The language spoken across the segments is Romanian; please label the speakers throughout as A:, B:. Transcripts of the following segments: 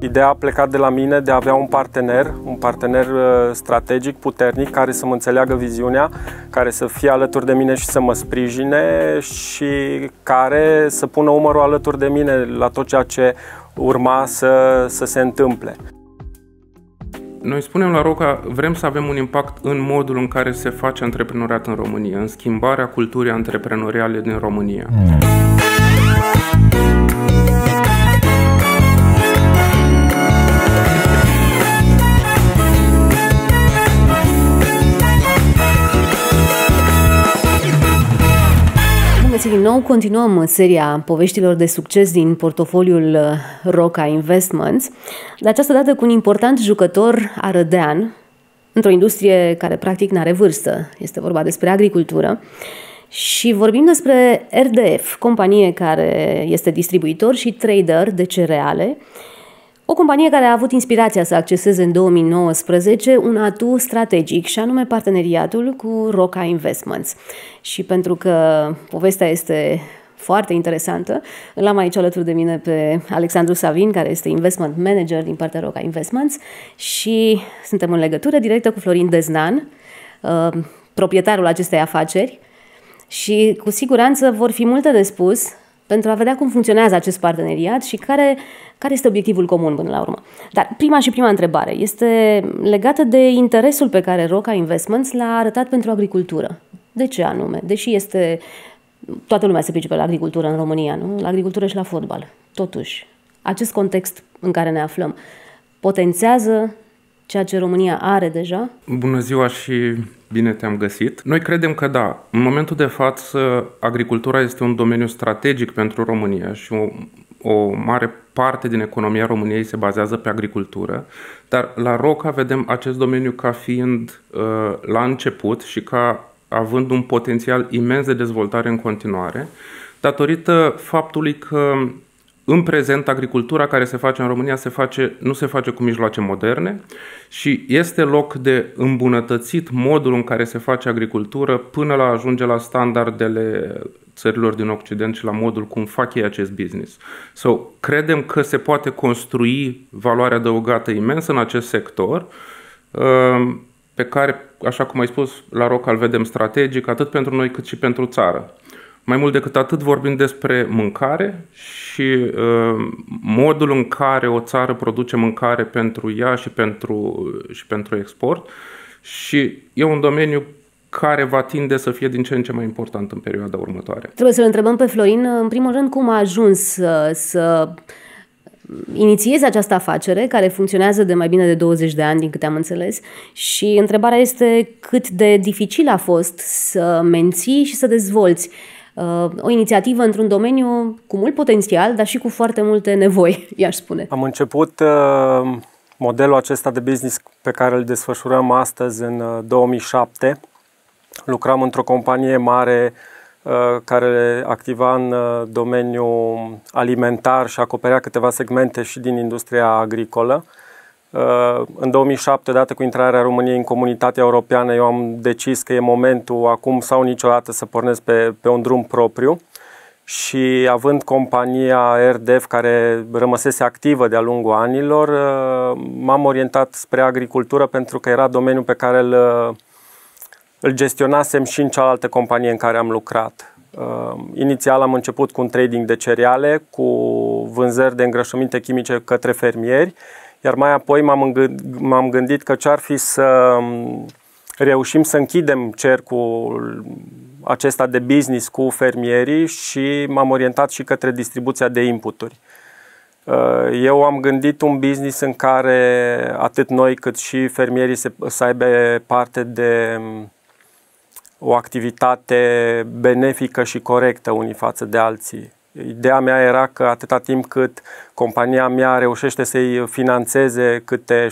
A: Ideea a plecat de la mine de a avea un partener, un partener uh, strategic, puternic, care să mă înțeleagă viziunea, care să fie alături de mine și să mă sprijine și care să pună umărul alături de mine la tot ceea ce urma să, să se întâmple.
B: Noi spunem la Roca, vrem să avem un impact în modul în care se face antreprenoriat în România, în schimbarea culturii antreprenoriale din România. Mm.
C: din nou continuăm seria poveștilor de succes din portofoliul uh, Roca Investments, de această dată cu un important jucător arădean, într-o industrie care practic n-are vârstă, este vorba despre agricultură, și vorbim despre RDF, companie care este distribuitor și trader de cereale, o companie care a avut inspirația să acceseze în 2019 un atu strategic și anume parteneriatul cu Roca Investments. Și pentru că povestea este foarte interesantă. Îl am aici alături de mine pe Alexandru Savin, care este investment manager din partea Roca Investments și suntem în legătură directă cu Florin Deznan, uh, proprietarul acestei afaceri și cu siguranță vor fi multe de spus pentru a vedea cum funcționează acest parteneriat și care, care este obiectivul comun până la urmă. Dar prima și prima întrebare este legată de interesul pe care Roca Investments l-a arătat pentru agricultură. De ce anume? Deși este toată lumea se pricepe la agricultură în România, nu? La agricultură și la fotbal. Totuși, acest context în care ne aflăm potențează ceea ce România are deja?
B: Bună ziua și Bine te-am găsit. Noi credem că da, în momentul de față agricultura este un domeniu strategic pentru România și o, o mare parte din economia României se bazează pe agricultură, dar la ROCA vedem acest domeniu ca fiind uh, la început și ca având un potențial imens de dezvoltare în continuare, datorită faptului că în prezent, agricultura care se face în România se face, nu se face cu mijloace moderne și este loc de îmbunătățit modul în care se face agricultură până la ajunge la standardele țărilor din Occident și la modul cum fac ei acest business. So, credem că se poate construi valoare adăugată imensă în acest sector, um, pe care, așa cum ai spus, la Roc îl vedem strategic, atât pentru noi cât și pentru țară. Mai mult decât atât vorbim despre mâncare și uh, modul în care o țară produce mâncare pentru ea și pentru, și pentru export și e un domeniu care va tinde să fie din ce în ce mai important în perioada următoare.
C: Trebuie să-l întrebăm pe Florin, în primul rând, cum a ajuns uh, să, să inițieze această afacere, care funcționează de mai bine de 20 de ani, din câte am înțeles, și întrebarea este cât de dificil a fost să menții și să dezvolți uh, Uh, o inițiativă într-un domeniu cu mult potențial, dar și cu foarte multe nevoi, i-aș spune.
A: Am început uh, modelul acesta de business pe care îl desfășurăm astăzi în 2007. Uh, Lucram într-o companie mare care activa în domeniul alimentar și acoperea câteva segmente și din industria agricolă. Uh, în 2007, dată cu intrarea României în comunitatea europeană, eu am decis că e momentul acum sau niciodată să pornesc pe, pe un drum propriu și având compania RDF care rămăsese activă de-a lungul anilor, uh, m-am orientat spre agricultură pentru că era domeniul pe care îl, uh, îl gestionasem și în cealaltă companie în care am lucrat. Inițial am început cu un trading de cereale, cu vânzări de îngrășăminte chimice către fermieri, iar mai apoi m-am gândit, m-am gândit că ce-ar fi să reușim să închidem cercul acesta de business cu fermierii și m-am orientat și către distribuția de inputuri. Uh, eu am gândit un business în care atât noi cât și fermierii se, să aibă parte de o activitate benefică și corectă unii față de alții. Ideea mea era că atâta timp cât compania mea reușește să-i financeze câte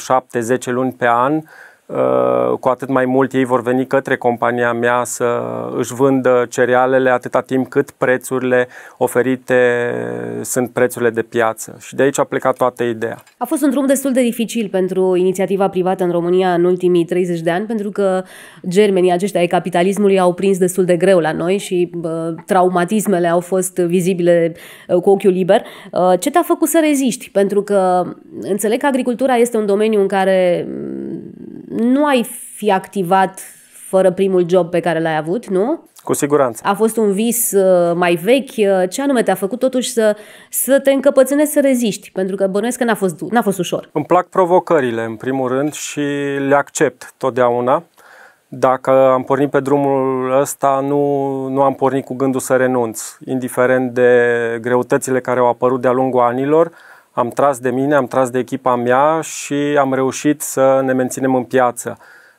A: 7-10 luni pe an, Uh, cu atât mai mult ei vor veni către compania mea să își vândă cerealele atâta timp cât prețurile oferite sunt prețurile de piață. Și de aici a plecat toată ideea.
C: A fost un drum destul de dificil pentru inițiativa privată în România în ultimii 30 de ani, pentru că germenii aceștia ai capitalismului au prins destul de greu la noi și bă, traumatismele au fost vizibile uh, cu ochiul liber. Uh, ce te-a făcut să reziști? Pentru că înțeleg că agricultura este un domeniu în care mm, nu ai fi activat fără primul job pe care l-ai avut, nu?
A: Cu siguranță.
C: A fost un vis uh, mai vechi. Uh, ce anume te-a făcut totuși să, să te încăpățânezi să reziști? Pentru că bănuiesc că n-a fost, n-a fost ușor. Îmi plac
A: provocările, în primul rând, și le accept totdeauna. Dacă am pornit pe drumul ăsta, nu, nu am pornit cu gândul să renunț, indiferent de greutățile care au apărut de-a lungul anilor am tras de mine, am tras de echipa mea și am reușit să ne menținem în piață.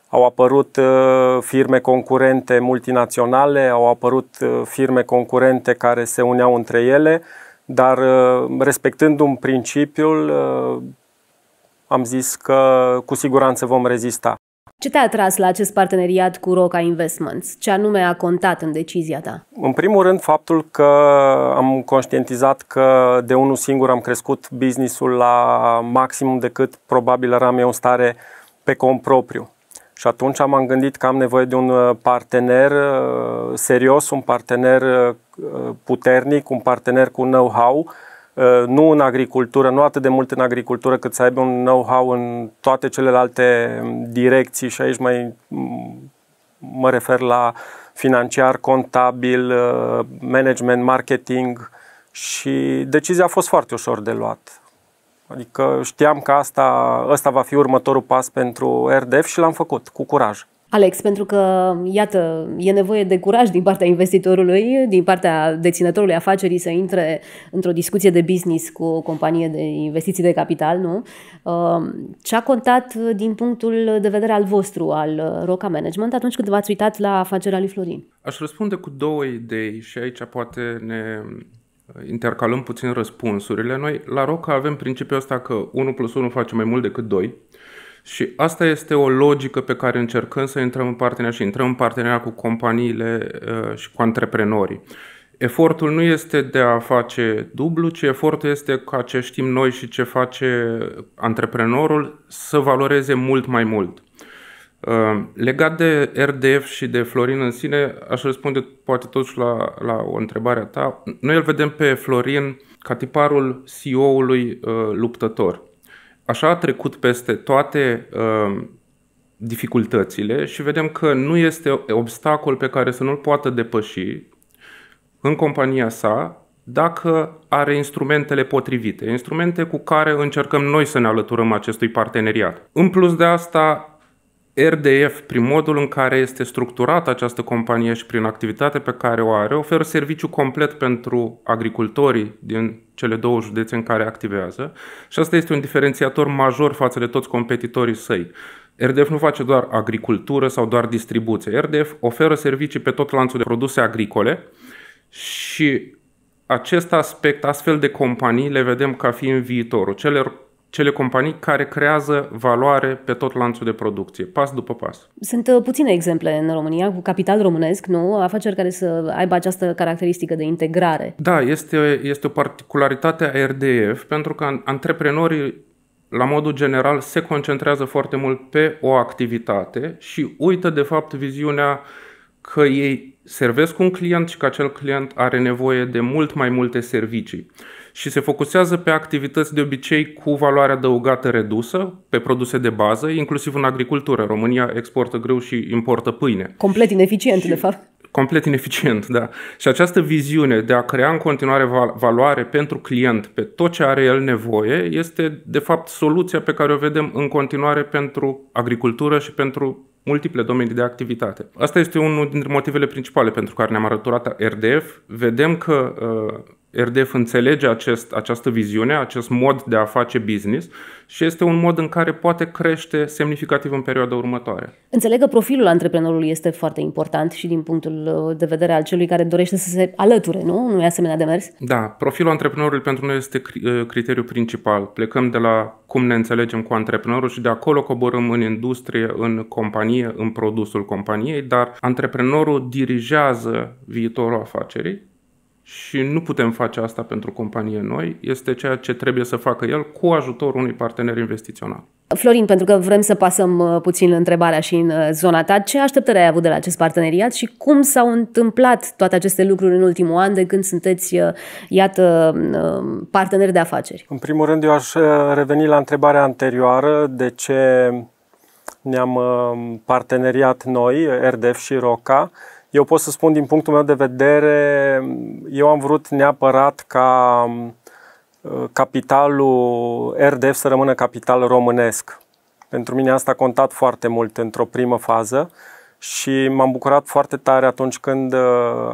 A: Au apărut uh, firme concurente multinaționale, au apărut uh, firme concurente care se uneau între ele, dar uh, respectând un principiul, am zis că cu siguranță vom rezista.
C: Ce te-a atras la acest parteneriat cu Roca Investments? Ce anume a contat în decizia ta?
A: În primul rând, faptul că am conștientizat că de unul singur am crescut businessul la maximum decât probabil eram eu în stare pe cont propriu. Și atunci am gândit că am nevoie de un uh, partener uh, serios, un partener uh, puternic, un partener cu know-how Uh, nu în agricultură, nu atât de mult în agricultură, cât să aibă un know-how în toate celelalte um, direcții și aici mai mă refer la financiar, contabil, uh, management, marketing și decizia a fost foarte ușor de luat. Adică știam că asta, asta va fi următorul pas pentru RDF și l-am făcut cu curaj.
C: Alex, pentru că, iată, e nevoie de curaj din partea investitorului, din partea deținătorului afacerii să intre într-o discuție de business cu o companie de investiții de capital, nu? Um, Ce a contat din punctul de vedere al vostru, al Roca Management, atunci când v-ați uitat la afacerea lui Florin?
B: Aș răspunde cu două idei și aici poate ne uh, intercalăm puțin răspunsurile. Noi la Roca avem principiul ăsta că 1 plus 1 face mai mult decât 2 și asta este o logică pe care încercăm să intrăm în parteneriat și intrăm în parteneriat cu companiile uh, și cu antreprenorii. Efortul nu este de a face dublu, ci efortul este ca ce știm noi și ce face antreprenorul să valoreze mult mai mult. Uh, legat de RDF și de Florin în sine, aș răspunde poate totuși la, la o întrebare a ta. Noi îl vedem pe Florin ca tiparul CEO-ului uh, luptător așa a trecut peste toate uh, dificultățile și vedem că nu este obstacol pe care să nu-l poată depăși în compania sa dacă are instrumentele potrivite, instrumente cu care încercăm noi să ne alăturăm acestui parteneriat. În plus de asta, RDF, prin modul în care este structurată această companie și prin activitatea pe care o are, oferă serviciu complet pentru agricultorii din cele două județe în care activează și asta este un diferențiator major față de toți competitorii săi. RDF nu face doar agricultură sau doar distribuție. RDF oferă servicii pe tot lanțul de produse agricole și acest aspect, astfel de companii, le vedem ca fiind viitorul. celor cele companii care creează valoare pe tot lanțul de producție, pas după pas.
C: Sunt uh, puține exemple în România cu capital românesc, nu? Afaceri care să aibă această caracteristică de integrare.
B: Da, este, este o particularitate a RDF, pentru că antreprenorii la modul general, se concentrează foarte mult pe o activitate și uită, de fapt, viziunea că ei servesc un client și că acel client are nevoie de mult mai multe servicii și se focusează pe activități de obicei cu valoare adăugată redusă, pe produse de bază, inclusiv în agricultură. România exportă grâu și importă pâine.
C: Complet ineficient, și, de fapt.
B: Complet ineficient, da. Și această viziune de a crea în continuare valoare pentru client pe tot ce are el nevoie este, de fapt, soluția pe care o vedem în continuare pentru agricultură și pentru multiple domenii de activitate. Asta este unul dintre motivele principale pentru care ne-am arăturat RDF. Vedem că uh, RDF înțelege acest, această viziune, acest mod de a face business și este un mod în care poate crește semnificativ în perioada următoare.
C: Înțeleg că profilul antreprenorului este foarte important și din punctul uh, de vedere al celui care dorește să se alăture, nu? Nu e asemenea de mers?
B: Da, profilul antreprenorului pentru noi este uh, criteriul principal. Plecăm de la cum ne înțelegem cu antreprenorul și de acolo coborâm în industrie, în companie, în produsul companiei, dar antreprenorul dirigează viitorul afacerii și nu putem face asta pentru companie noi, este ceea ce trebuie să facă el cu ajutorul unui partener investițional.
C: Florin, pentru că vrem să pasăm uh, puțin întrebarea și în uh, zona ta, ce așteptări ai avut de la acest parteneriat și cum s-au întâmplat toate aceste lucruri în ultimul an de când sunteți, uh, iată, parteneri de afaceri? În
A: primul rând, eu aș reveni la întrebarea anterioară, de ce ne-am parteneriat noi, RDF și ROCA, eu pot să spun din punctul meu de vedere, eu am vrut neapărat ca uh, capitalul RDF să rămână capital românesc. Pentru mine asta a contat foarte mult într-o primă fază și m-am bucurat foarte tare atunci când uh,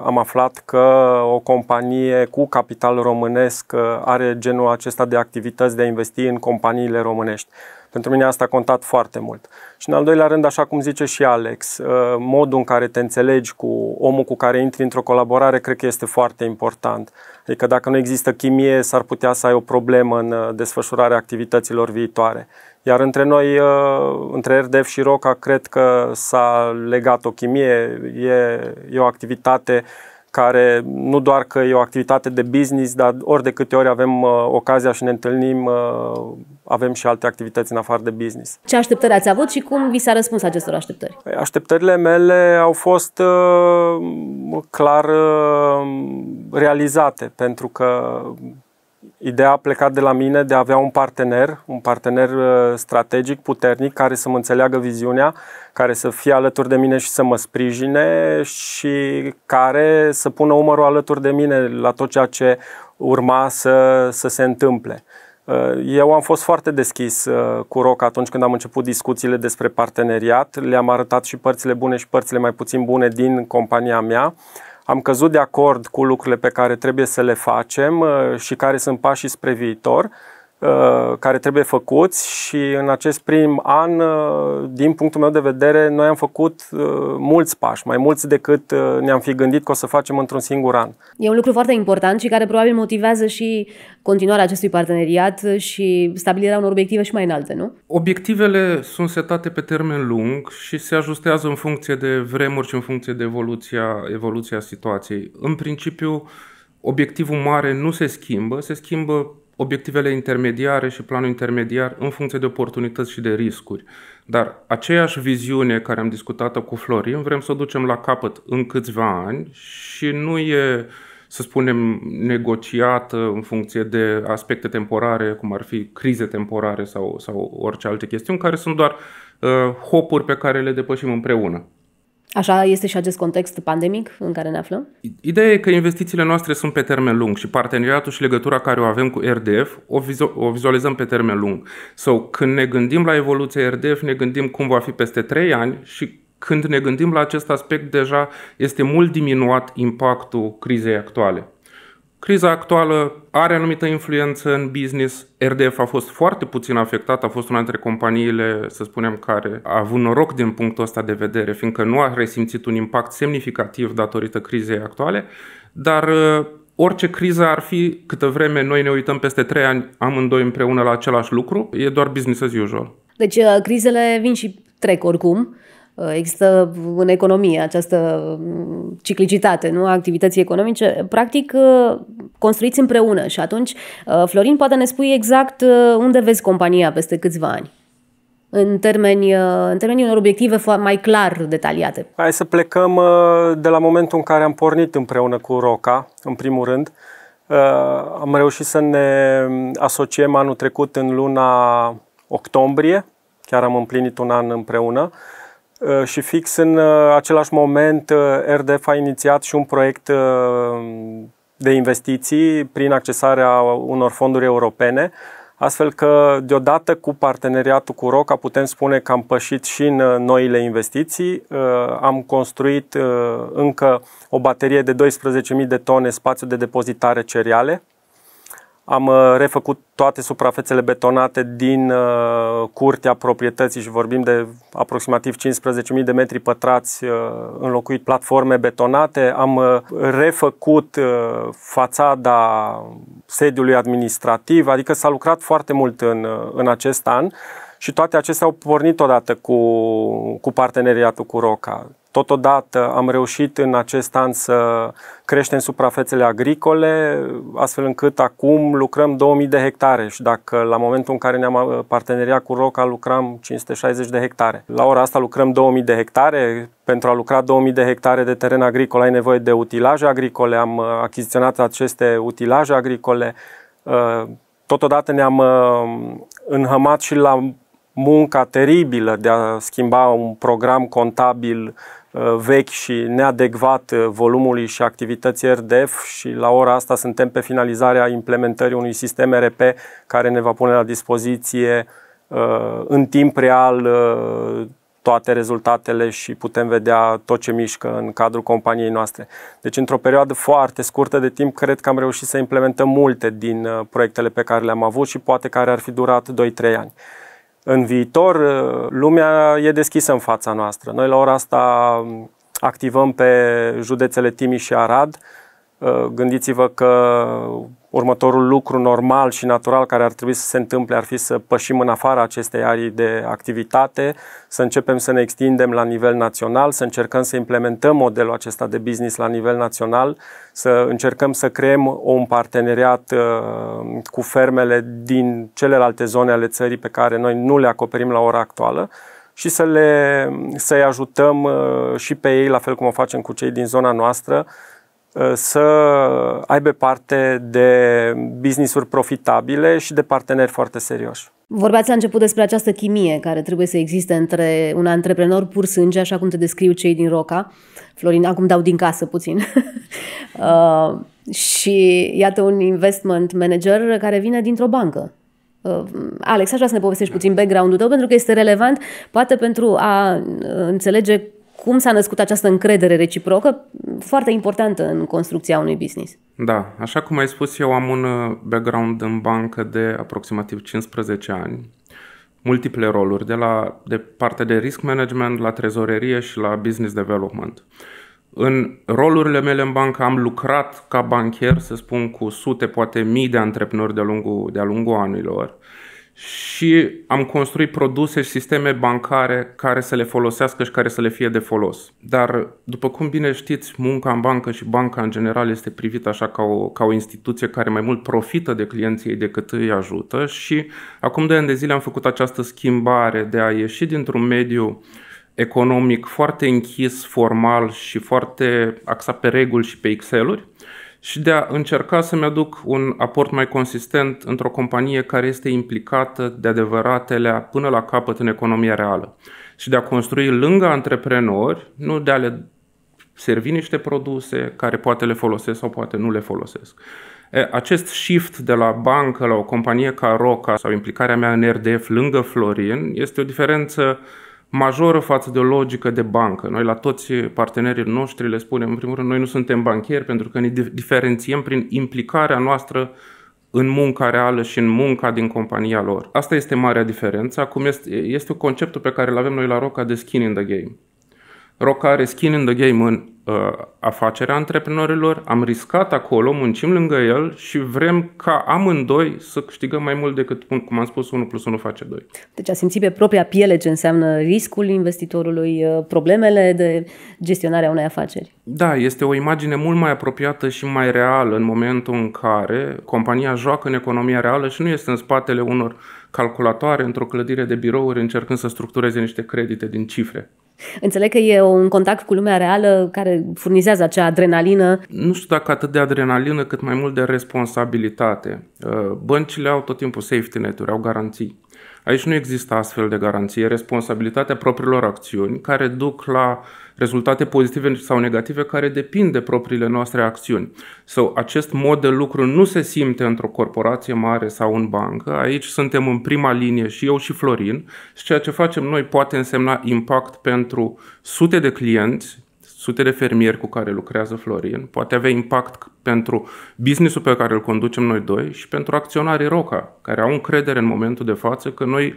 A: am aflat că o companie cu capital românesc uh, are genul acesta de activități de a investi în companiile românești. Pentru mine asta a contat foarte mult. Și în al doilea rând, așa cum zice și Alex, uh, modul în care te înțelegi cu omul cu care intri într-o colaborare cred că este foarte important. Adică dacă nu există chimie, s-ar putea să ai o problemă în uh, desfășurarea activităților viitoare. Iar între noi, uh, între RDF și Roca, cred că s-a legat o chimie, e, e o activitate care nu doar că e o activitate de business, dar ori de câte ori avem uh, ocazia și ne întâlnim, uh, avem și alte activități în afară de business.
C: Ce așteptări ați avut și cum vi s-a răspuns acestor așteptări? Păi,
A: așteptările mele au fost uh, clar realizate, pentru că Ideea a plecat de la mine de a avea un partener, un partener uh, strategic, puternic, care să mă înțeleagă viziunea, care să fie alături de mine și să mă sprijine și care să pună umărul alături de mine la tot ceea ce urma să, să se întâmple. Uh, eu am fost foarte deschis uh, cu Roc atunci când am început discuțiile despre parteneriat. Le-am arătat și părțile bune și părțile mai puțin bune din compania mea am căzut de acord cu lucrurile pe care trebuie să le facem uh, și care sunt pașii spre viitor Uh, care trebuie făcuți și în acest prim an, uh, din punctul meu de vedere, noi am făcut uh, mulți pași, mai mulți decât ne-am fi gândit că o să facem într-un singur an.
C: E un lucru foarte important și care probabil motivează și continuarea acestui parteneriat și stabilirea unor obiective și mai înalte, nu?
B: Obiectivele sunt setate pe termen lung și se ajustează în funcție de vremuri și în funcție de evoluția, evoluția situației. În principiu, obiectivul mare nu se schimbă, se schimbă obiectivele intermediare și planul intermediar în funcție de oportunități și de riscuri. Dar aceeași viziune care am discutat-o cu Florin vrem să o ducem la capăt în câțiva ani și nu e să spunem, negociată în funcție de aspecte temporare, cum ar fi crize temporare sau, sau orice alte chestiuni, care sunt doar uh, hopuri pe care le depășim împreună.
C: Așa este și acest context pandemic în care ne aflăm?
B: Ideea e că investițiile noastre sunt pe termen lung și parteneriatul și legătura care o avem cu RDF o, vizu- o vizualizăm pe termen lung. Sau so, când ne gândim la evoluția RDF, ne gândim cum va fi peste 3 ani și când ne gândim la acest aspect, deja este mult diminuat impactul crizei actuale. Criza actuală are anumită influență în business. RDF a fost foarte puțin afectat, a fost una dintre companiile, să spunem, care a avut noroc din punctul ăsta de vedere, fiindcă nu a resimțit un impact semnificativ datorită crizei actuale, dar uh, orice criză ar fi, câtă vreme noi ne uităm peste trei ani amândoi împreună la același lucru, e doar business as usual.
C: Deci uh, crizele vin și trec oricum. Uh, există în economie această mm, ciclicitate nu? a activității economice. Practic, uh, construiți împreună și atunci, uh, Florin, poate ne spui exact unde vezi compania peste câțiva ani? În termeni, în termenii unor obiective mai clar detaliate.
A: Hai să plecăm de la momentul în care am pornit împreună cu Roca, în primul rând. Am reușit să ne asociem anul trecut în luna octombrie, chiar am împlinit un an împreună. Uh, și fix în uh, același moment uh, RDF a inițiat și un proiect de investiții prin accesarea unor fonduri europene, astfel că deodată cu parteneriatul cu ROCA putem spune că am pășit și în noile investiții, am construit încă o baterie de 12.000 de tone spațiu de depozitare cereale, am uh, refăcut toate suprafețele betonate din uh, curtea proprietății și vorbim de aproximativ 15.000 de metri pătrați uh, înlocuit platforme betonate. Am refăcut fațada sediului administrativ, adică s-a lucrat foarte mult în, în acest an și toate acestea au pornit odată cu, cu parteneriatul cu Roca. Totodată am reușit în acest an să creștem suprafețele agricole, astfel încât acum lucrăm 2000 de hectare și dacă la momentul în care ne-am uh, parteneriat cu Roca lucram 560 de hectare. La ora asta lucrăm 2000 de hectare. Pentru a lucra 2000 de hectare de teren agricol ai nevoie de utilaje agricole, am uh, achiziționat aceste utilaje agricole. Uh, totodată ne-am înhămat și la munca teribilă de a schimba un program contabil Uh, vechi și neadecvat uh, volumului și activității RDF și la ora asta suntem pe finalizarea implementării unui sistem RP care ne va pune la dispoziție uh, în timp real toate rezultatele și putem vedea tot ce mișcă în cadrul companiei noastre. Deci într-o perioadă foarte scurtă de timp cred că am reușit să implementăm multe din proiectele pe care le-am avut și poate care ar fi durat 2-3 ani. În viitor, uh, lumea e deschisă în fața noastră. Noi la ora asta um, activăm pe județele Timiș și Arad. Uh, gândiți-vă că Următorul lucru normal și natural care ar trebui să se întâmple ar fi să pășim în afara acestei arii de activitate, să începem să ne extindem la nivel național, să încercăm să implementăm modelul acesta de business la nivel național, să încercăm să creăm un parteneriat uh, cu fermele din celelalte zone ale țării pe care noi nu le acoperim la ora actuală și să le, să ajutăm uh, și pe ei, la fel cum o facem cu cei din zona noastră, Uh, să aibă parte de business-uri profitabile și de parteneri foarte serioși.
C: Vorbeați la început despre această chimie care trebuie să existe între un antreprenor pur sânge, așa cum te descriu cei din Roca. Florin, acum dau din casă puțin. uh, și iată un investment manager care vine dintr-o bancă. Uh, Alex, vrea să ne povestești da. puțin background-ul tău, pentru că este relevant, poate pentru a uh, înțelege cum s-a născut această încredere reciprocă, foarte importantă în construcția unui business.
B: Da, așa cum ai spus, eu am un uh, background în bancă de aproximativ 15 ani, multiple roluri, de, la, de partea de risk management, la trezorerie și la business development. În rolurile mele în bancă am lucrat ca bancher, să spun, cu sute, poate mii de antreprenori de-a lungul, de-a lungul anilor. Uh, și am construit produse și sisteme bancare care să le folosească și care să le fie de folos. Dar, după cum bine știți, munca în bancă și banca în general este privită așa ca o, ca o instituție care mai mult profită de clienții ei decât îi ajută și acum de ani de zile am făcut această schimbare de a ieși dintr-un mediu economic foarte închis, formal și foarte axat pe reguli și pe Excel-uri și de a încerca să-mi aduc un aport mai consistent într-o companie care este implicată de adevăratelea până la capăt în economia reală și de a construi lângă antreprenori, nu de a le servi niște produse care poate le folosesc sau poate nu le folosesc. Acest shift de la bancă la o companie ca Roca sau implicarea mea în RDF lângă Florin este o diferență uh, majoră față de o logică de bancă. Noi la toți partenerii noștri le spunem, în primul rând, noi nu suntem banchieri pentru că ne diferențiem prin implicarea noastră în munca reală și în munca din compania lor. Asta este marea diferență. Acum este, este conceptul pe care îl avem noi la Roca de skin in the game rocare, skin in the game în uh, afacerea antreprenorilor, am riscat acolo, muncim lângă el și vrem ca amândoi să câștigăm mai mult decât, cum am spus, 1 plus 1 face 2.
C: Deci a simțit pe propria piele ce înseamnă riscul investitorului, uh, problemele de gestionare a unei afaceri.
B: Da, este o imagine mult mai apropiată și mai reală în momentul în care compania joacă în economia reală și nu este în spatele unor calculatoare într-o clădire de birouri încercând să structureze niște credite din cifre.
C: Înțeleg că e un contact cu lumea reală care furnizează acea adrenalină.
B: Nu știu dacă atât de adrenalină, cât mai mult de responsabilitate. Uh, băncile au tot timpul safety net-uri, au garanții. Aici nu există astfel de garanție, responsabilitatea propriilor acțiuni care duc la uh, rezultate pozitive sau negative care depind de propriile noastre acțiuni. So, acest mod de lucru nu se simte într-o corporație mare sau în bancă. Aici suntem în prima linie și eu și Florin și ceea ce facem noi poate însemna impact pentru sute de clienți sute de fermieri cu care lucrează Florin, poate avea impact pentru businessul pe care îl conducem noi doi și pentru acționarii Roca, care au încredere în momentul de față că noi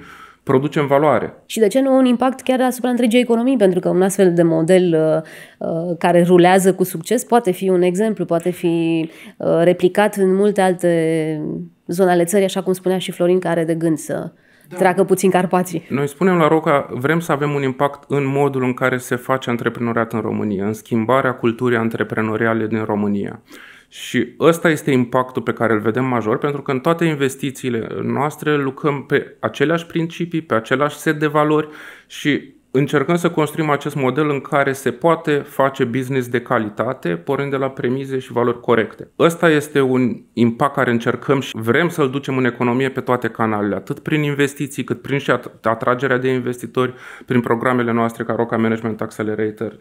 B: producem valoare.
C: Și de ce nu un impact chiar asupra întregii economii? Pentru că un astfel de model uh, uh care rulează cu succes poate fi un exemplu, poate fi uh, replicat în multe alte zone ale țării, așa cum spunea și Florin, care are de gând să da. treacă puțin Carpații. Noi
B: spunem la Roca, vrem să avem un impact în modul în care se face antreprenoriat în România, în schimbarea culturii antreprenoriale din România. Și ăsta este impactul pe care îl vedem major, pentru că în toate investițiile noastre lucrăm pe aceleași principii, pe același set de valori și încercăm să construim acest model în care se poate face business de calitate, pornind de la premize și valori corecte. Ăsta este un impact care încercăm și vrem să-l ducem în economie pe toate canalele, atât prin investiții, cât prin și atragerea de investitori, prin programele noastre ca Roca Management Accelerator,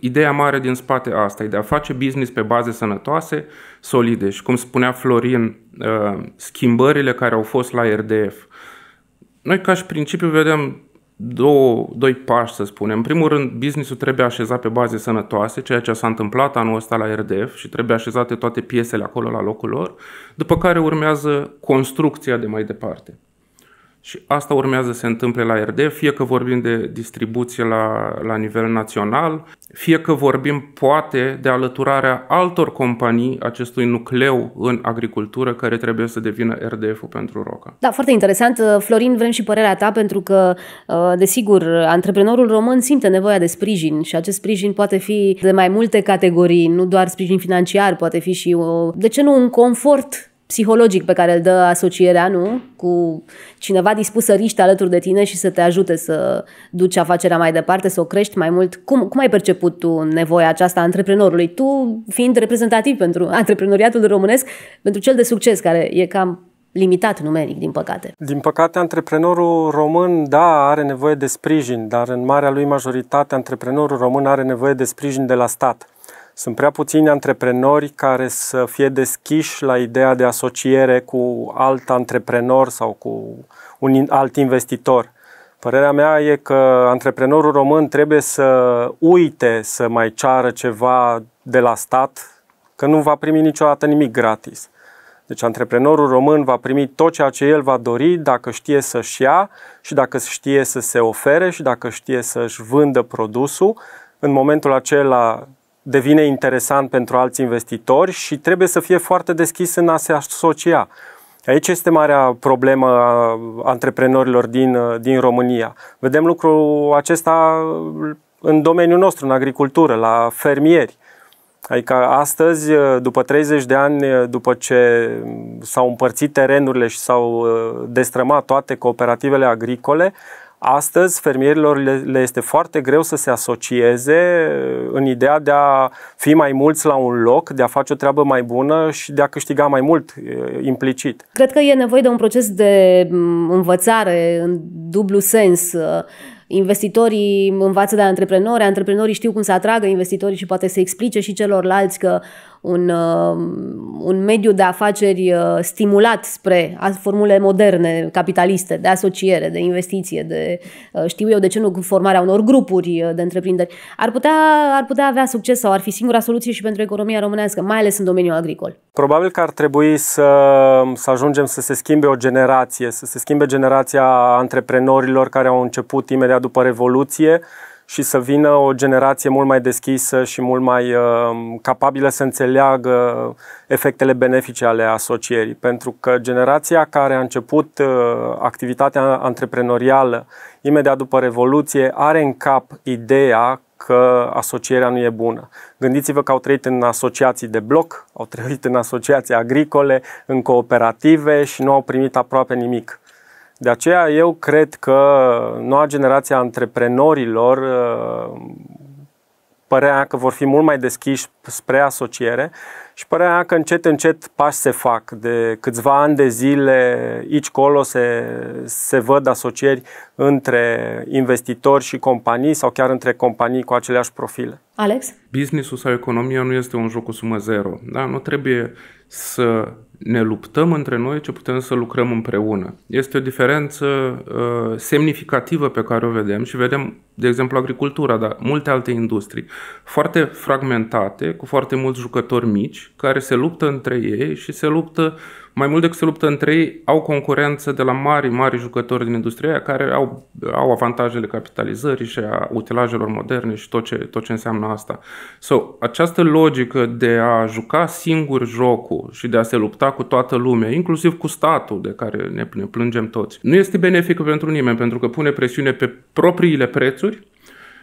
B: Ideea mare din spate asta e de a face business pe baze sănătoase, solide și cum spunea Florin, uh, schimbările care au fost la RDF. Noi ca și principiu vedem două, doi pași, să spunem. În primul rând, businessul trebuie așezat pe baze sănătoase, ceea ce s-a întâmplat anul ăsta la RDF și trebuie așezate toate piesele acolo la locul lor, după care urmează construcția de mai departe. Și asta urmează să se întâmple la RD, fie că vorbim de distribuție la, la nivel național, fie că vorbim poate de alăturarea altor companii acestui nucleu în agricultură care trebuie să devină RDF-ul pentru roca.
C: Da, foarte interesant. Florin, vrem și părerea ta pentru că, uh, desigur, antreprenorul român simte nevoia de sprijin și acest sprijin poate fi de mai multe categorii, nu doar sprijin financiar, poate fi și, uh, de ce nu, un confort psihologic pe care îl dă asocierea, nu? Cu cineva dispus să riște alături de tine și să te ajute să duci afacerea mai departe, să o crești mai mult. Cum, cum ai perceput tu nevoia aceasta a antreprenorului? Tu fiind reprezentativ pentru antreprenoriatul românesc, pentru cel de succes, care e cam limitat numeric, din păcate.
A: Din păcate, antreprenorul român, da, are nevoie de sprijin, dar în marea lui majoritate, antreprenorul român are nevoie de sprijin de la stat. Sunt prea puțini antreprenori care să fie deschiși la ideea de asociere cu alt antreprenor sau cu un alt investitor. Părerea mea e că antreprenorul român trebuie să uite să mai ceară ceva de la stat, că nu va primi niciodată nimic gratis. Deci antreprenorul român va primi tot ceea ce el va dori dacă știe să-și ia și dacă știe să se ofere și dacă știe să-și vândă produsul. În momentul acela devine interesant pentru alți investitori și trebuie să fie foarte deschis în a se asocia. Aici este marea problemă a antreprenorilor din, din România. Vedem lucrul acesta în domeniul nostru, în agricultură, la fermieri. Adică astăzi, după 30 de ani, după ce s-au împărțit terenurile și s-au uh, destrămat toate cooperativele agricole, Astăzi, fermierilor le, le este foarte greu să se asocieze uh, în ideea de a fi mai mulți la un loc, de a face o treabă mai bună și de a câștiga mai mult uh, implicit.
C: Cred că e nevoie de un proces de mm, învățare în dublu sens uh, investitorii învață de antreprenori, antreprenorii știu cum să atragă investitorii și poate să explice și celorlalți că un, uh, un mediu de afaceri uh, stimulat spre formule moderne, capitaliste, de asociere, de investiție, de uh, știu eu de ce nu formarea unor grupuri de întreprinderi, ar putea, ar putea avea succes sau ar fi singura soluție și pentru economia românească, mai ales în domeniul agricol.
A: Probabil că ar trebui să, să ajungem să se schimbe o generație, să se schimbe generația antreprenorilor care au început imediat după Revoluție, și să vină o generație mult mai deschisă și mult mai uh, capabilă să înțeleagă efectele benefice ale asocierii. Pentru că generația care a început uh, activitatea antreprenorială imediat după Revoluție are în cap ideea că asocierea nu e bună. Gândiți-vă că au trăit în asociații de bloc, au trăit în asociații agricole, în cooperative și nu au primit aproape nimic. De aceea eu cred că noua generație a antreprenorilor uh, părea că vor fi mult mai deschiși spre asociere și părea că încet, încet pași se fac. De câțiva ani de zile, aici colo se, se văd asocieri între investitori și companii sau chiar între companii cu aceleași profile.
C: Alex?
B: Businessul sau economia nu este un joc cu sumă zero. Da? Nu trebuie să ne luptăm între noi, ce putem să lucrăm împreună. Este o diferență uh, semnificativă pe care o vedem și vedem, de exemplu, agricultura, dar multe alte industrii foarte fragmentate, cu foarte mulți jucători mici, care se luptă între ei și se luptă uh, mai mult decât se luptă între ei, au concurență de la mari, mari jucători din industria care au, au avantajele capitalizării și a utilajelor moderne și tot ce, tot ce înseamnă asta. So, această logică de a juca singur jocul și de a se lupta cu toată lumea, inclusiv cu statul de care ne, ne plângem toți, nu este benefică pentru nimeni, pentru că pune presiune pe propriile prețuri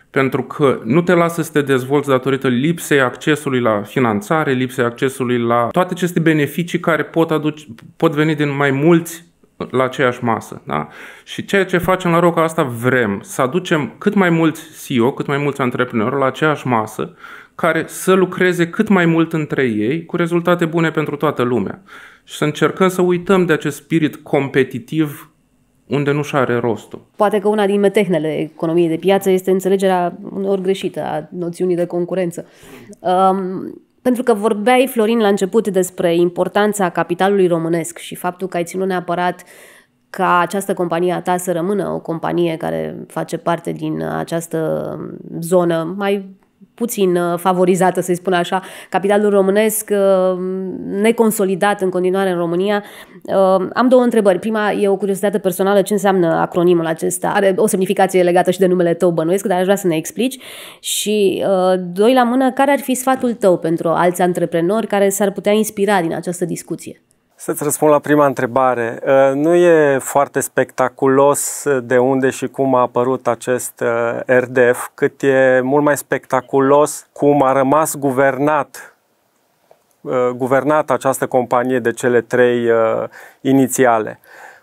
B: pentru că nu te lasă să te dezvolți datorită lipsei accesului la finanțare, lipsei accesului la toate aceste beneficii care pot, aduce, pot veni din mai mulți la aceeași masă. Da? Și ceea ce facem la Roca asta vrem, să aducem cât mai mulți CEO, cât mai mulți antreprenori la aceeași masă, care să lucreze cât mai mult între ei, cu rezultate bune pentru toată lumea. Și să încercăm să uităm de acest spirit competitiv unde nu și-are rostul.
C: Poate că una din metehnele economiei de piață este înțelegerea uneori greșită a noțiunii de concurență. Um, pentru că vorbeai, Florin, la început despre importanța capitalului românesc și faptul că ai ținut neapărat ca această companie a ta să rămână o companie care face parte din această zonă mai puțin uh, favorizată, să-i spun așa, capitalul românesc uh, neconsolidat în continuare în România. Uh, am două întrebări. Prima e o curiozitate personală, ce înseamnă acronimul acesta? Are o semnificație legată și de numele tău, bănuiesc, dar aș vrea să ne explici. Și doi la mână, care ar fi sfatul tău pentru alți antreprenori care s-ar putea inspira din această discuție?
A: Să-ți răspund la prima întrebare. Ă, nu e foarte spectaculos de unde și cum a apărut acest ă, RDF, cât e mult mai spectaculos cum a rămas guvernat ă, guvernat această companie de cele trei inițiale.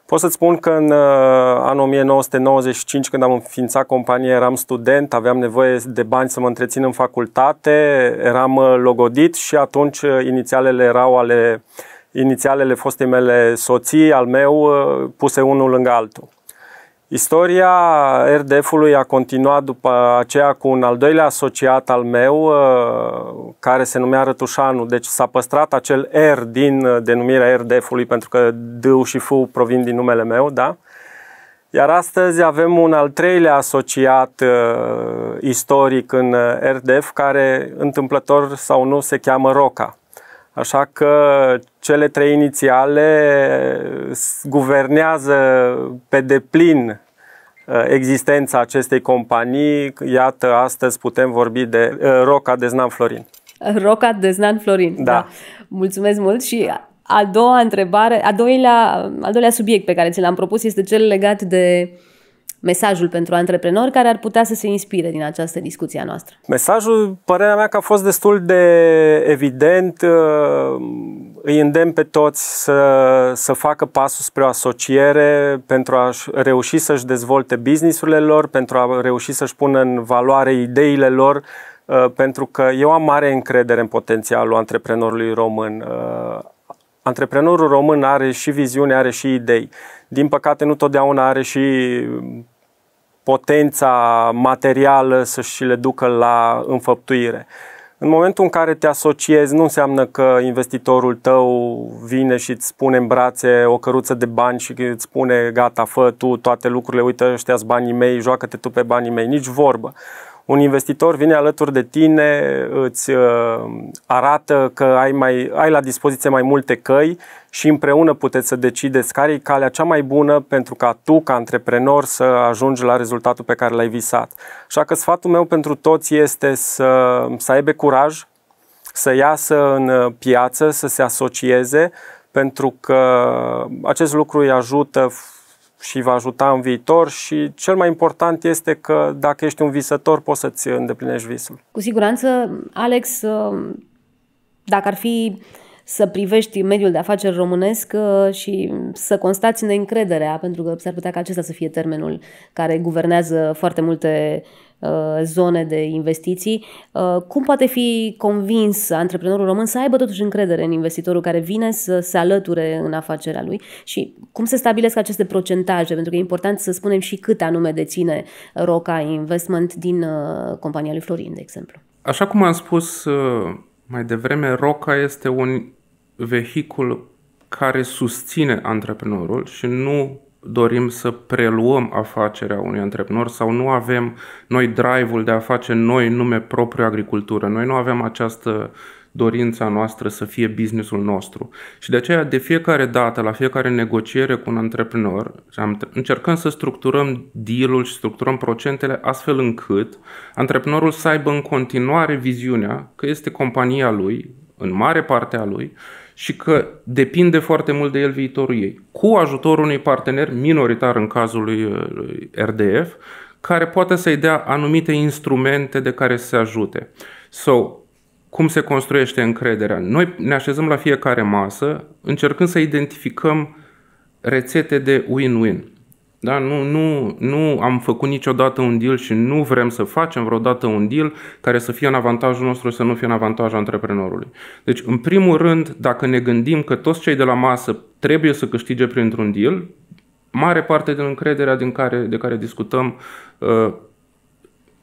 A: Pot să-ți spun că în anul 1995, când am înființat compania, eram student, aveam nevoie de bani să mă întrețin în facultate, eram logodit și atunci inițialele erau ale uh, inițialele fostei mele soții, al meu, uh, puse unul lângă altul. Istoria RDF-ului a continuat după aceea cu un al doilea asociat al meu, uh, care se numea Rătușanu. Deci s-a păstrat acel R din uh, denumirea RDF-ului, pentru că D și F provin din numele meu, da? Iar astăzi avem un al treilea asociat uh, istoric în RDF, care întâmplător sau nu se cheamă Roca. Așa că cele trei inițiale guvernează pe deplin uh, existența acestei companii. Iată, astăzi putem vorbi de uh, Roca de Znan
C: Florin. Roca de Znan Florin, da. da. Mulțumesc mult și a doua întrebare, a doilea, al doilea subiect pe care ți l-am propus este cel legat de uh, mesajul pentru antreprenori care ar putea să se inspire din această discuție a noastră?
A: Mesajul, părerea mea că a fost destul de evident, uh, îi îndemn pe toți să, să facă pasul spre o asociere pentru a reuși să-și dezvolte businessurile lor, pentru a reuși să-și pună în valoare ideile lor, uh, pentru că eu am mare încredere în potențialul antreprenorului român uh, antreprenorul român are și viziune, are și idei din păcate nu totdeauna are și potența materială să și le ducă la înfăptuire. În momentul în care te asociezi, nu înseamnă că investitorul tău vine și îți spune în brațe o căruță de bani și îți spune gata, fă tu toate lucrurile, uite ăștia banii mei, joacă-te tu pe banii mei, nici vorbă un investitor vine alături de tine, îți uh, arată că ai, mai, ai la dispoziție mai multe căi și împreună puteți să decideți care e calea cea mai bună pentru ca tu, ca antreprenor, să ajungi la rezultatul pe care l-ai visat. Așa că sfatul meu pentru toți este să, să aibă curaj, să iasă în uh, piață, să se asocieze, pentru că acest lucru îi ajută și va ajuta în viitor și cel mai important este că dacă ești un visător poți să-ți îndeplinești visul.
C: Cu siguranță, Alex, ă, dacă ar fi să privești mediul de afaceri românesc ă, și să constați neîncrederea, pentru că s-ar putea ca acesta să fie termenul care guvernează foarte multe Uh, zone de investiții. Uh, cum poate fi convins antreprenorul român să aibă totuși încredere în investitorul care vine să se alăture în afacerea lui și cum se stabilesc aceste procentaje? Pentru că e important să spunem și cât anume deține Roca Investment din uh, compania lui Florin, de exemplu.
B: Așa cum am spus mai devreme, Roca este un vehicul care susține antreprenorul și nu dorim să preluăm afacerea unui antreprenor sau nu avem noi drive-ul de a face noi nume propriu agricultură. Noi nu avem această dorința noastră să fie businessul nostru. Și de aceea, de fiecare dată, la fiecare negociere cu un antreprenor, încercăm să structurăm deal-ul și structurăm procentele astfel încât antreprenorul să aibă în continuare viziunea că este compania lui, în mare parte a lui, și că depinde foarte mult de el viitorul ei, cu ajutorul unui partener minoritar în cazul lui RDF, care poate să-i dea anumite instrumente de care să se ajute. So, cum se construiește încrederea? Noi ne așezăm la fiecare masă încercând să identificăm rețete de win-win. Da? Nu, nu, nu am făcut niciodată un deal și nu vrem să facem vreodată un deal care să fie în avantajul nostru, să nu fie în avantajul antreprenorului. Deci, în primul rând, dacă ne gândim că toți cei de la masă trebuie să câștige printr-un deal, mare parte din încrederea din care, de care discutăm uh,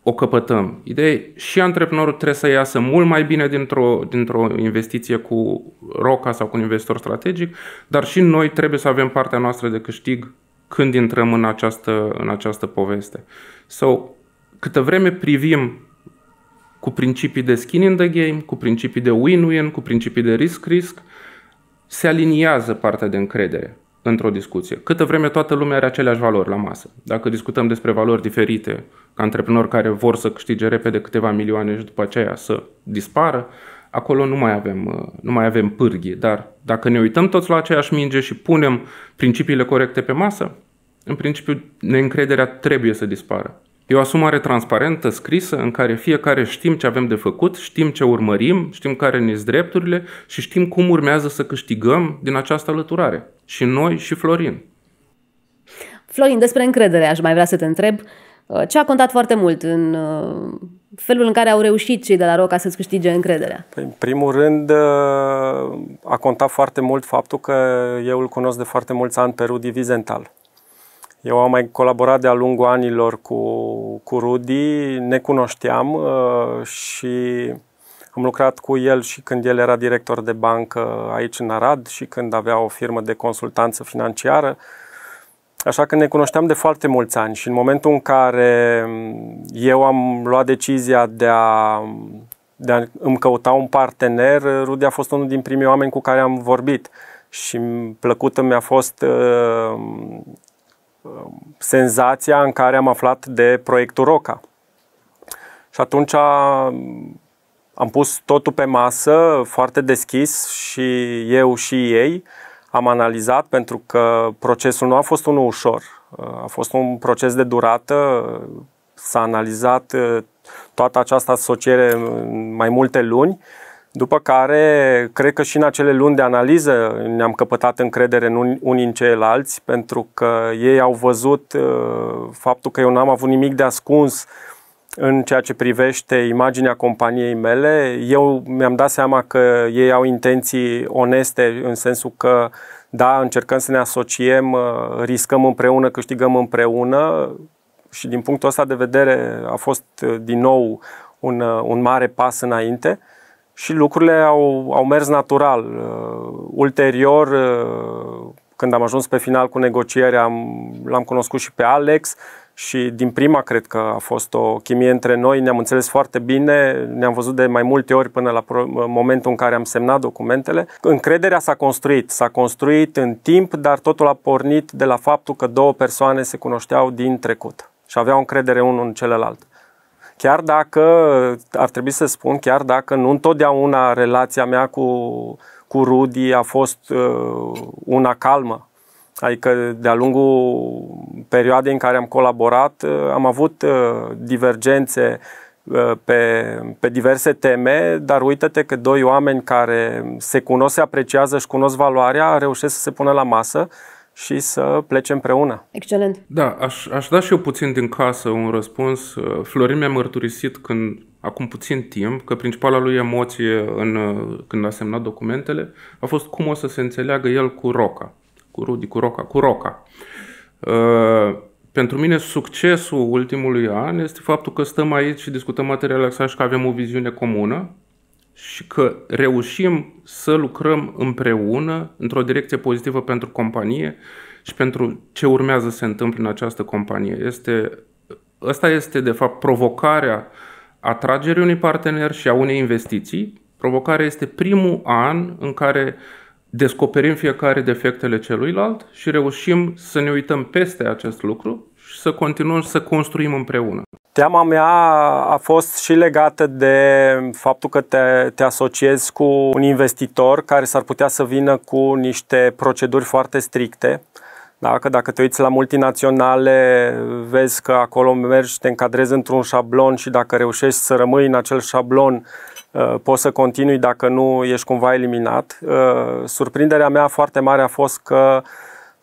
B: o căpătăm. Ideea și antreprenorul trebuie să iasă mult mai bine dintr-o, dintr-o investiție cu ROCA sau cu un investitor strategic, dar și noi trebuie să avem partea noastră de câștig când intrăm în această, în această poveste. Sau so, câtă vreme privim cu principii de skin in the game, cu principii de win-win, cu principii de risk-risk, se aliniază partea de încredere într-o discuție. Câtă vreme toată lumea are aceleași valori la masă. Dacă discutăm despre valori diferite, ca antreprenori care vor să câștige repede câteva milioane și după aceea să dispară, acolo nu mai avem, uh, nu mai avem pârghii. Dar dacă ne uităm toți la aceeași minge și punem principiile corecte pe masă, în principiu neîncrederea trebuie să dispară. E o asumare transparentă, scrisă, în care fiecare știm ce avem de făcut, știm ce urmărim, știm care ne sunt drepturile și știm cum urmează să câștigăm din această alăturare. Și noi și Florin.
C: Florin, despre încredere aș mai vrea să te întreb. Uh, ce a contat foarte mult în uh, felul în care au reușit cei de la Roca să-ți câștige încrederea?
A: Păi, în primul rând, uh, a contat foarte mult faptul că eu îl cunosc de foarte mulți ani pe Rudy Vizental eu am mai colaborat de-a lungul anilor cu, cu Rudi, ne cunoșteam uh, și am lucrat cu el și când el era director de bancă aici în Arad și când avea o firmă de consultanță financiară. Așa că ne cunoșteam de foarte mulți ani și în momentul în care mm, eu am luat decizia de a, de a îmi căuta un partener, Rudi a fost unul din primii oameni cu care am vorbit și plăcută mi-a fost uh, senzația în care am aflat de proiectul Roca. Și atunci am pus totul pe masă, foarte deschis și eu și ei am analizat pentru că procesul nu a fost unul ușor. A fost un proces de durată, s-a analizat eh, toată această asociere în mai multe luni după care, cred că și în acele luni de analiză ne-am căpătat încredere în unii în ceilalți, pentru că ei au văzut uh, faptul că eu n-am avut nimic de ascuns în ceea ce privește imaginea companiei mele. Eu mi-am dat seama că ei au intenții oneste, în sensul că, da, încercăm să ne asociem, uh, riscăm împreună, câștigăm împreună și din punctul ăsta de vedere a fost uh, din nou un, un mare pas înainte și lucrurile au, au mers natural. Uh, ulterior, uh, când am ajuns pe final cu negocierea, am, l-am cunoscut și pe Alex și din prima cred că a fost o chimie între noi, ne-am înțeles foarte bine, ne-am văzut de mai multe ori până la uh, momentul în care am semnat documentele. Încrederea s-a construit, s-a construit în timp, dar totul a pornit de la faptul că două persoane se cunoșteau din trecut și aveau încredere unul în celălalt. Chiar dacă, ar trebui să spun, chiar dacă nu întotdeauna relația mea cu, cu Rudi a fost uh, una calmă, Adică de-a lungul perioadei în care am colaborat, uh, am avut uh, divergențe pe, pe diverse teme, dar uită-te că doi oameni care se cunosc, se apreciază, își cunosc valoarea, reușesc să se pună la masă și să plecem împreună. Excelent.
B: Da, aș, aș da și eu puțin din casă un răspuns. Florin mi-a mărturisit când, acum puțin timp că principala lui emoție în, când a semnat documentele a fost cum o să se înțeleagă el cu Roca, cu Rudi, cu Roca, cu Roca. Uh, pentru mine succesul ultimului an este faptul că stăm aici și discutăm materiale și că avem o viziune comună, și că reușim să lucrăm împreună într-o direcție pozitivă pentru companie și pentru ce urmează să se întâmple în această companie. Este, asta este, de fapt, provocarea atragerii unui partener și a unei investiții. Provocarea este primul an în care descoperim fiecare defectele celuilalt și reușim să ne uităm peste acest lucru și să continuăm să construim împreună.
A: Teama mea a fost și legată de faptul că te, te asociezi cu un investitor care s-ar putea să vină cu niște proceduri foarte stricte. Dacă, dacă te uiți la multinaționale, vezi că acolo mergi, te încadrezi într-un șablon și dacă reușești să rămâi în acel șablon, uh, poți să continui dacă nu ești cumva eliminat. Uh, surprinderea mea foarte mare a fost că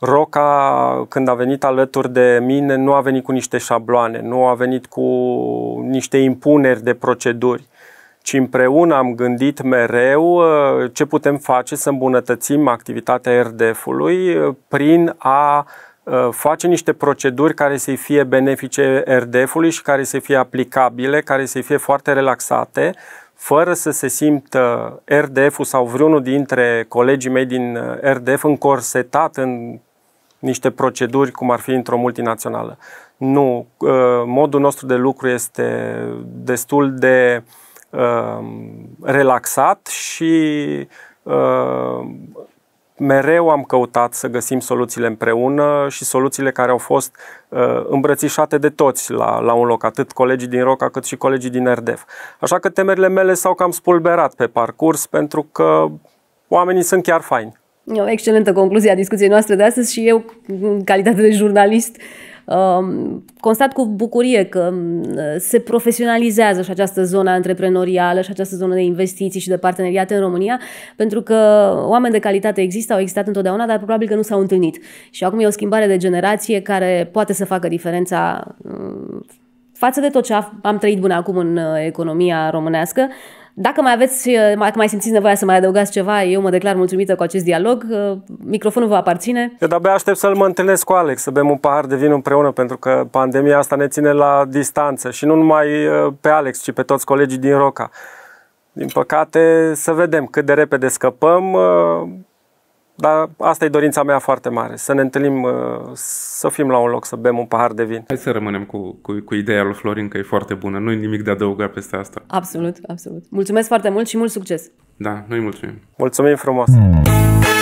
A: Roca, când a venit alături de mine, nu a venit cu niște șabloane, nu a venit cu niște impuneri de proceduri, ci împreună am gândit mereu uh, ce putem face să îmbunătățim activitatea RDF-ului uh, prin a uh, face niște proceduri care să-i fie benefice RDF-ului și care să fie aplicabile, care să fie foarte relaxate, fără să se simtă RDF-ul sau vreunul dintre colegii mei din RDF încorsetat în niște proceduri cum ar fi într-o multinațională. Nu, uh, modul nostru de lucru este destul de uh, relaxat și uh, mereu am căutat să găsim soluțiile împreună și soluțiile care au fost îmbrățișate de toți la, la un loc, atât colegii din ROCA cât și colegii din RDF. Așa că temerile mele s-au cam spulberat pe parcurs pentru că oamenii sunt chiar faini.
C: O excelentă concluzie a discuției noastre de astăzi și eu, în calitate de jurnalist, um, constat cu bucurie că um, se profesionalizează și această zonă antreprenorială și această zonă de investiții și de parteneriate în România, pentru că oameni de calitate există, au existat întotdeauna, dar probabil că nu s-au întâlnit. Și acum e o schimbare de generație care poate să facă diferența um, față de tot ce am trăit până acum în uh, economia românească, dacă mai aveți, uh, dacă mai simțiți nevoia să mai adăugați ceva, eu mă declar mulțumită cu acest dialog. Uh, microfonul vă aparține.
A: Eu de-abia aștept să-l mă întâlnesc cu Alex, să bem un pahar de vin împreună, pentru că pandemia asta ne ține la distanță și nu numai uh, pe Alex, ci pe toți colegii din Roca. Din păcate, să vedem cât de repede scăpăm dar asta e dorința mea foarte mare, să ne întâlnim, uh, să fim la un loc, să bem un pahar de vin. Hai să rămânem cu, cu, cu ideea lui Florin că e foarte bună, nu i nimic de adăugat peste asta.
C: Absolut, absolut. Mulțumesc foarte mult și mult succes!
A: Da, noi mulțumim! Mulțumim frumos! Mm.